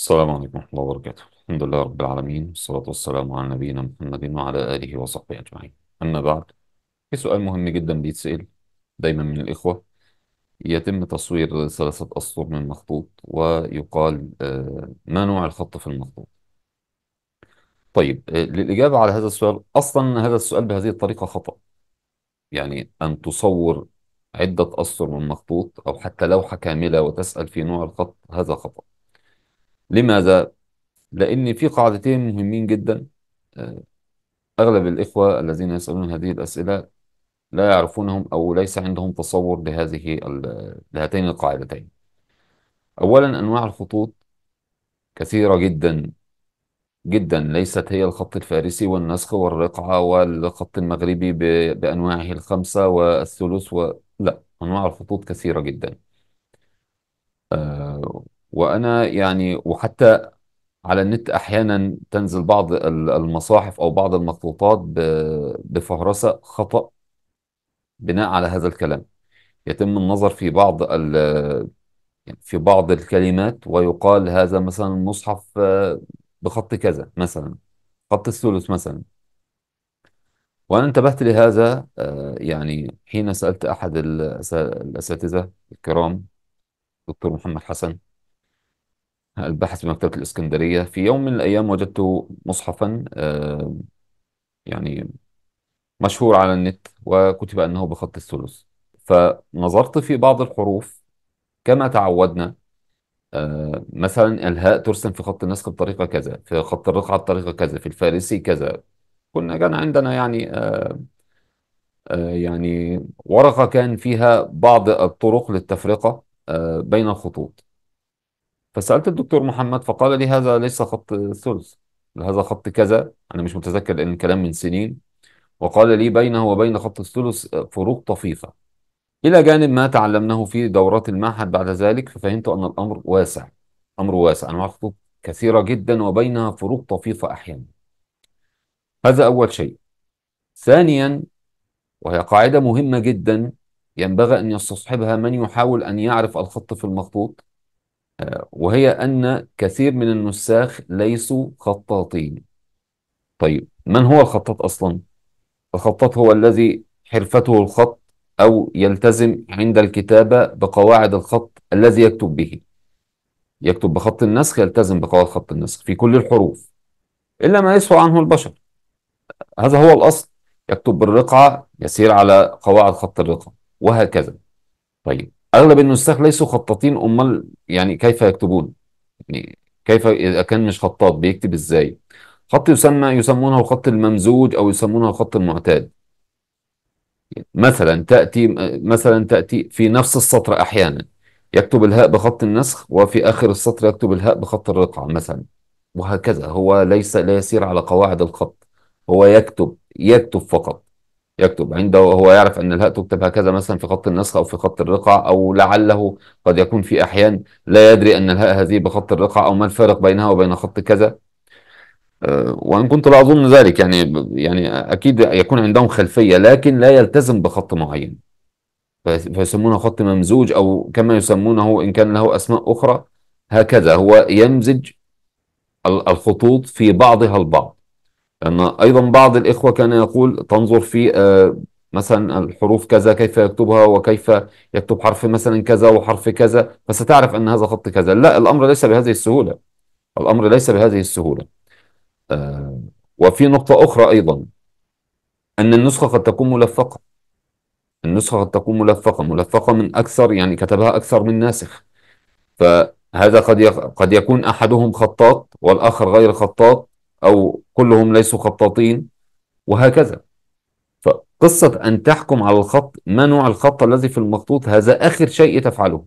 السلام عليكم ورحمة الله وبركاته الحمد لله رب العالمين والصلاة والسلام على نبينا محمد وعلى آله وصحبه أجمعين أما بعد في سؤال مهم جدا بيتسأل دايما من الإخوة يتم تصوير ثلاثة أسطر من مخطوط ويقال آه، ما نوع الخط في المخطوط طيب آه، للإجابة على هذا السؤال أصلا هذا السؤال بهذه الطريقة خطأ يعني أن تصور عدة أسطر من مخطوط أو حتى لوحة كاملة وتسأل في نوع الخط هذا خطأ لماذا؟ لأن في قاعدتين مهمين جدا آه، أغلب الإخوة الذين يسألون هذه الأسئلة لا يعرفونهم أو ليس عندهم تصور لهذه لهاتين القاعدتين أولا أنواع الخطوط كثيرة جدا جدا ليست هي الخط الفارسي والنسخ والرقعة والخط المغربي بأنواعه الخمسة والثلث و... لا أنواع الخطوط كثيرة جدا آه، وانا يعني وحتى على النت احيانا تنزل بعض المصاحف او بعض المخطوطات بفهرسه خطأ بناء على هذا الكلام يتم النظر في بعض في بعض الكلمات ويقال هذا مثلا مصحف آه، بخط كذا مثلا خط الثلث مثلا وأنا انتبهت لهذا آه، يعني حين سألت أحد الأساتذة الكرام دكتور محمد حسن البحث بمكتبة الإسكندرية في يوم من الأيام وجدت مصحفا آه، يعني مشهور على النت وكتب أنه بخط الثلث فنظرت في بعض الحروف كما تعودنا آه، مثلا الهاء ترسم في خط النسخ بطريقة كذا في خط الرقعة بطريقة كذا في الفارسي كذا كنا كان عندنا يعني آه، يعني ورقة كان فيها بعض الطرق للتفرقة بين الخطوط فسألت الدكتور محمد فقال لي هذا ليس خط ثلث هذا خط كذا أنا مش متذكر لأن الكلام من سنين وقال لي بينه وبين خط الثلث فروق طفيفة إلى جانب ما تعلمناه في دورات المعهد بعد ذلك ففهمت أن الأمر واسع أمر واسع أنواع خطوط كثيرة جدا وبينها فروق طفيفة أحيانا هذا أول شيء ثانيا وهي قاعدة مهمة جدا ينبغي أن يستصحبها من يحاول أن يعرف الخط في المخطوط وهي أن كثير من النساخ ليسوا خطاطين طيب من هو الخطاط أصلا؟ الخطاط هو الذي حرفته الخط أو يلتزم عند الكتابة بقواعد الخط الذي يكتب به يكتب بخط النسخ يلتزم بقواعد خط النسخ في كل الحروف إلا ما يسوى عنه البشر هذا هو الأصل يكتب بالرقعة يسير على قواعد خط الرقعة وهكذا طيب اغلب النساخ ليسوا خطاطين امال يعني كيف يكتبون يعني كيف اذا كان مش خطاط بيكتب ازاي خط يسمى يسمونه خط الممزوج او يسمونه خط المعتاد مثلا تاتي مثلا تاتي في نفس السطر احيانا يكتب الهاء بخط النسخ وفي اخر السطر يكتب الهاء بخط الرقعه مثلا وهكذا هو ليس لا يسير على قواعد الخط هو يكتب يكتب فقط يكتب عنده يعني هو يعرف أن الهاء تكتب هكذا مثلا في خط النسخ أو في خط الرقعة أو لعله قد يكون في أحيان لا يدري أن الهاء هذه بخط الرقعة أو ما الفارق بينها وبين خط كذا آه، وان كنت لا اظن ذلك يعني يعني اكيد يكون عندهم خلفيه لكن لا يلتزم بخط معين فيسمونه خط ممزوج او كما يسمونه ان كان له اسماء اخرى هكذا هو يمزج الخطوط في بعضها البعض لأن أيضا بعض الإخوة كان يقول تنظر في آه، مثلا الحروف كذا كيف يكتبها وكيف يكتب حرف مثلا كذا وحرف كذا فستعرف أن هذا خط كذا لا الأمر ليس بهذه السهولة الأمر ليس بهذه السهولة آه، وفي نقطة أخرى أيضا أن النسخة قد تكون ملفقة النسخة قد تكون ملفقة ملفقة من أكثر يعني كتبها أكثر من ناسخ فهذا قد قد يكون أحدهم خطاط والآخر غير خطاط أو كلهم ليسوا خطاطين وهكذا فقصة أن تحكم على الخط ما نوع الخط الذي في المخطوط هذا آخر شيء تفعله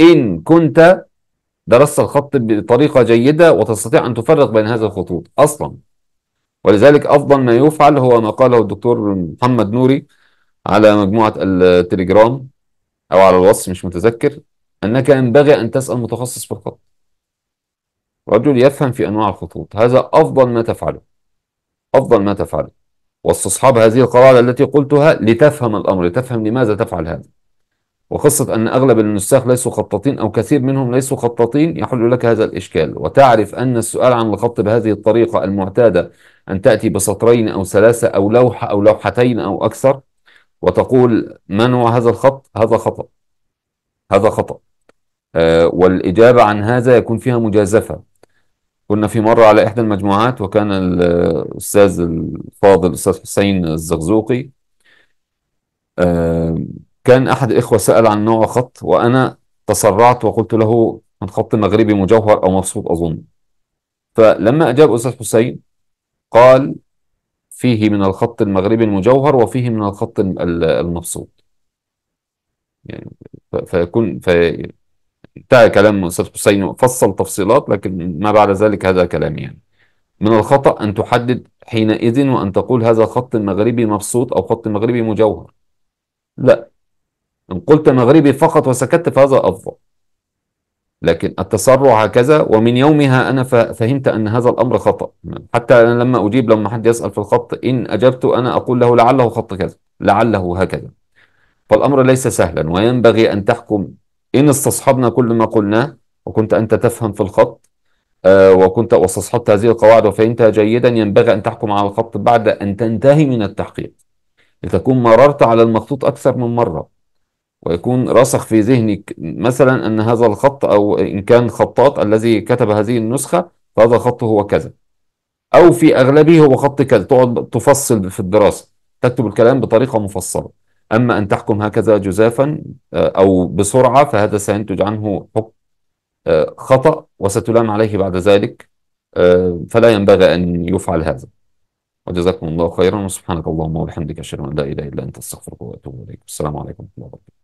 إن كنت درست الخط بطريقة جيدة وتستطيع أن تفرق بين هذه الخطوط أصلا ولذلك أفضل ما يفعل هو ما قاله الدكتور محمد نوري على مجموعة التليجرام أو على الوصف مش متذكر أنك ينبغي أن تسأل متخصص في الخط رجل يفهم في أنواع الخطوط هذا أفضل ما تفعله أفضل ما تفعله واستصحاب هذه القواعد التي قلتها لتفهم الأمر لتفهم لماذا تفعل هذا وقصة أن أغلب النساخ ليسوا خطاطين أو كثير منهم ليسوا خطاطين يحل لك هذا الإشكال وتعرف أن السؤال عن الخط بهذه الطريقة المعتادة أن تأتي بسطرين أو ثلاثة أو لوحة أو لوحتين أو أكثر وتقول ما نوع هذا الخط هذا خطأ هذا خطأ آه والإجابة عن هذا يكون فيها مجازفة كنا في مرة على إحدى المجموعات وكان الأستاذ الفاضل الأستاذ حسين الزغزوقي آه، كان أحد الإخوة سأل عن نوع خط وأنا تسرعت وقلت له من خط مغربي مجوهر أو مبسوط أظن فلما أجاب أستاذ حسين قال فيه من الخط المغربي المجوهر وفيه من الخط المبسوط يعني فيكون في انتهى كلام الاستاذ حسين وفصل تفصيلات لكن ما بعد ذلك هذا كلام يعني من الخطأ أن تحدد حينئذ وأن تقول هذا خط مغربي مبسوط أو خط مغربي مجوهر لا إن قلت مغربي فقط وسكت فهذا أفضل لكن التسرع هكذا ومن يومها أنا فهمت أن هذا الأمر خطأ حتى أنا لما أجيب لما حد يسأل في الخط إن أجبت أنا أقول له لعله خط كذا لعله هكذا فالأمر ليس سهلا وينبغي أن تحكم إن استصحبنا كل ما قلناه وكنت أنت تفهم في الخط آه، وكنت واستصحبت هذه القواعد وفهمتها جيدا ينبغي أن تحكم على الخط بعد أن تنتهي من التحقيق لتكون مررت على المخطوط أكثر من مرة ويكون راسخ في ذهنك مثلا أن هذا الخط أو إن كان خطاط الذي كتب هذه النسخة فهذا الخط هو كذا أو في أغلبه هو خط كذا تقعد تفصل في الدراسة تكتب الكلام بطريقة مفصلة أما أن تحكم هكذا جزافا آه، أو بسرعة فهذا سينتج عنه حكم آه، خطأ وستلام عليه بعد ذلك آه، فلا ينبغي أن يفعل هذا وجزاكم الله خيرا وسبحانك اللهم وبحمدك أشهد أن لا إله إلا أنت أستغفرك وأتوب إليك السلام عليكم ورحمة الله وبركاته